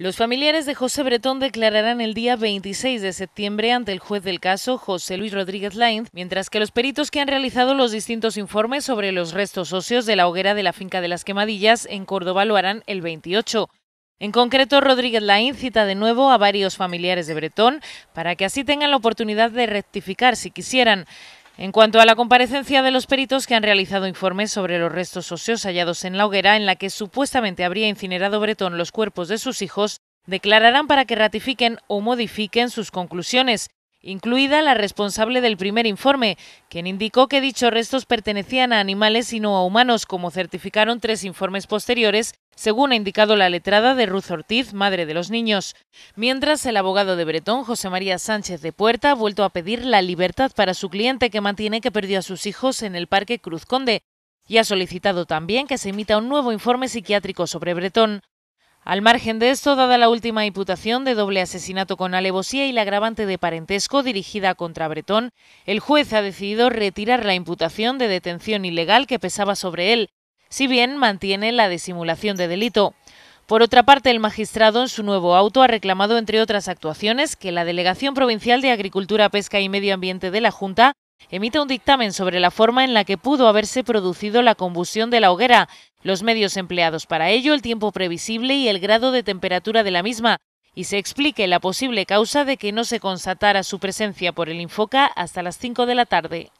Los familiares de José Bretón declararán el día 26 de septiembre ante el juez del caso, José Luis Rodríguez Lainz, mientras que los peritos que han realizado los distintos informes sobre los restos óseos de la hoguera de la finca de las quemadillas en Córdoba lo harán el 28. En concreto, Rodríguez Lainz cita de nuevo a varios familiares de Bretón para que así tengan la oportunidad de rectificar si quisieran. En cuanto a la comparecencia de los peritos que han realizado informes sobre los restos óseos hallados en la hoguera en la que supuestamente habría incinerado Bretón los cuerpos de sus hijos, declararán para que ratifiquen o modifiquen sus conclusiones incluida la responsable del primer informe, quien indicó que dichos restos pertenecían a animales y no a humanos, como certificaron tres informes posteriores, según ha indicado la letrada de Ruth Ortiz, madre de los niños. Mientras, el abogado de Bretón, José María Sánchez de Puerta, ha vuelto a pedir la libertad para su cliente que mantiene que perdió a sus hijos en el Parque Cruz Conde y ha solicitado también que se emita un nuevo informe psiquiátrico sobre Bretón. Al margen de esto, dada la última imputación de doble asesinato con alevosía y la agravante de parentesco dirigida contra Bretón, el juez ha decidido retirar la imputación de detención ilegal que pesaba sobre él, si bien mantiene la disimulación de delito. Por otra parte, el magistrado en su nuevo auto ha reclamado, entre otras actuaciones, que la Delegación Provincial de Agricultura, Pesca y Medio Ambiente de la Junta emita un dictamen sobre la forma en la que pudo haberse producido la combustión de la hoguera, los medios empleados para ello, el tiempo previsible y el grado de temperatura de la misma, y se explique la posible causa de que no se constatara su presencia por el Infoca hasta las 5 de la tarde.